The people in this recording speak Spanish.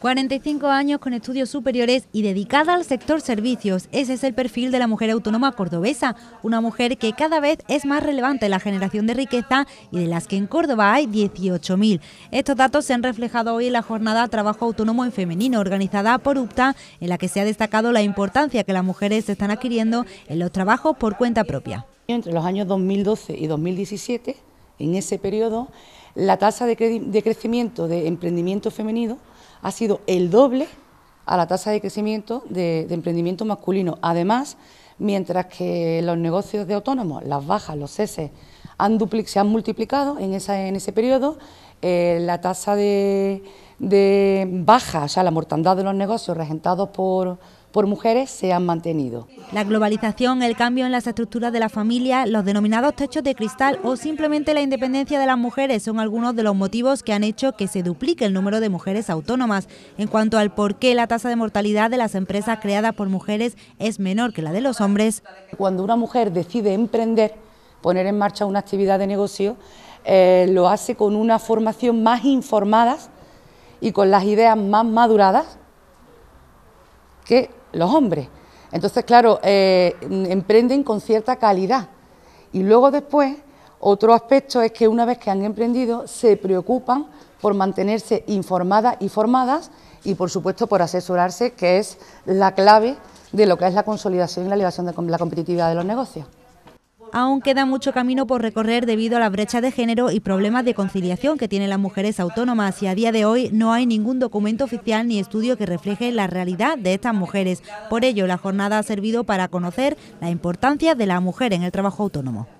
45 años con estudios superiores y dedicada al sector servicios. Ese es el perfil de la mujer autónoma cordobesa, una mujer que cada vez es más relevante en la generación de riqueza y de las que en Córdoba hay 18.000. Estos datos se han reflejado hoy en la jornada Trabajo Autónomo en Femenino organizada por UPTA, en la que se ha destacado la importancia que las mujeres están adquiriendo en los trabajos por cuenta propia. Entre los años 2012 y 2017, en ese periodo, la tasa de, de crecimiento de emprendimiento femenino ha sido el doble a la tasa de crecimiento de, emprendimiento masculino. Además, mientras que los negocios de autónomos, las bajas, los ceses, han se han multiplicado en, esa, en ese periodo, eh, la tasa de, de baja, o sea, la mortandad de los negocios regentados por, por mujeres se han mantenido. La globalización, el cambio en las estructuras de la familia, los denominados techos de cristal o simplemente la independencia de las mujeres son algunos de los motivos que han hecho que se duplique el número de mujeres autónomas. En cuanto al por qué la tasa de mortalidad de las empresas creadas por mujeres es menor que la de los hombres. Cuando una mujer decide emprender, poner en marcha una actividad de negocio, eh, lo hace con una formación más informada... y con las ideas más maduradas que los hombres. Entonces, claro, eh, emprenden con cierta calidad. Y luego después, otro aspecto es que una vez que han emprendido, se preocupan por mantenerse informadas y formadas y, por supuesto, por asesorarse, que es la clave de lo que es la consolidación y la elevación de la competitividad de los negocios aún queda mucho camino por recorrer debido a la brecha de género y problemas de conciliación que tienen las mujeres autónomas y a día de hoy no hay ningún documento oficial ni estudio que refleje la realidad de estas mujeres. Por ello, la jornada ha servido para conocer la importancia de la mujer en el trabajo autónomo.